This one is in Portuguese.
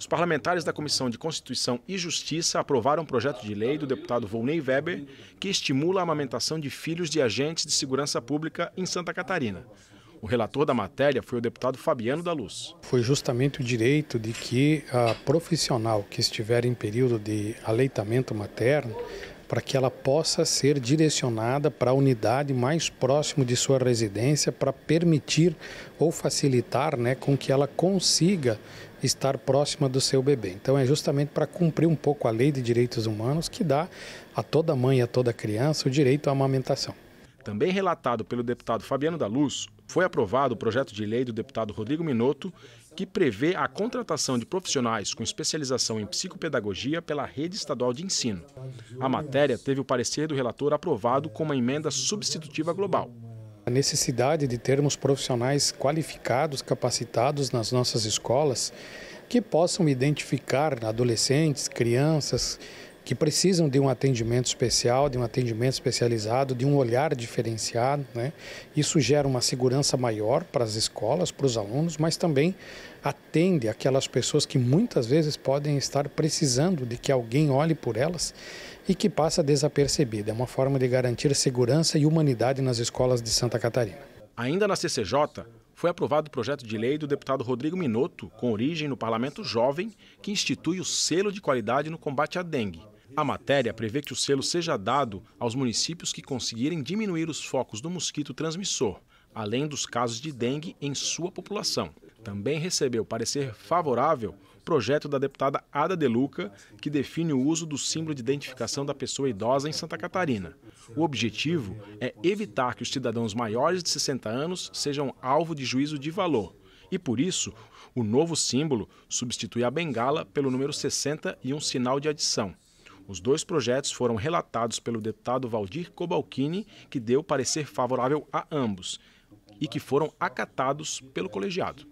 Os parlamentares da Comissão de Constituição e Justiça aprovaram um projeto de lei do deputado Volney Weber que estimula a amamentação de filhos de agentes de segurança pública em Santa Catarina. O relator da matéria foi o deputado Fabiano da Luz. Foi justamente o direito de que a profissional que estiver em período de aleitamento materno, para que ela possa ser direcionada para a unidade mais próximo de sua residência para permitir ou facilitar, né, com que ela consiga estar próxima do seu bebê. Então é justamente para cumprir um pouco a lei de direitos humanos que dá a toda mãe e a toda criança o direito à amamentação. Também relatado pelo deputado Fabiano da Luz, foi aprovado o projeto de lei do deputado Rodrigo Minotto, que prevê a contratação de profissionais com especialização em psicopedagogia pela rede estadual de ensino. A matéria teve o parecer do relator aprovado com uma emenda substitutiva global. A necessidade de termos profissionais qualificados, capacitados nas nossas escolas, que possam identificar adolescentes, crianças, que precisam de um atendimento especial, de um atendimento especializado, de um olhar diferenciado. Né? Isso gera uma segurança maior para as escolas, para os alunos, mas também atende aquelas pessoas que muitas vezes podem estar precisando de que alguém olhe por elas e que passa desapercebida. É uma forma de garantir segurança e humanidade nas escolas de Santa Catarina. Ainda na CCJ, foi aprovado o projeto de lei do deputado Rodrigo Minotto, com origem no Parlamento Jovem, que institui o selo de qualidade no combate à dengue. A matéria prevê que o selo seja dado aos municípios que conseguirem diminuir os focos do mosquito transmissor, além dos casos de dengue em sua população. Também recebeu parecer favorável projeto da deputada Ada Deluca, que define o uso do símbolo de identificação da pessoa idosa em Santa Catarina. O objetivo é evitar que os cidadãos maiores de 60 anos sejam alvo de juízo de valor. E por isso, o novo símbolo substitui a bengala pelo número 60 e um sinal de adição. Os dois projetos foram relatados pelo deputado Valdir Cobalcini, que deu parecer favorável a ambos e que foram acatados pelo colegiado.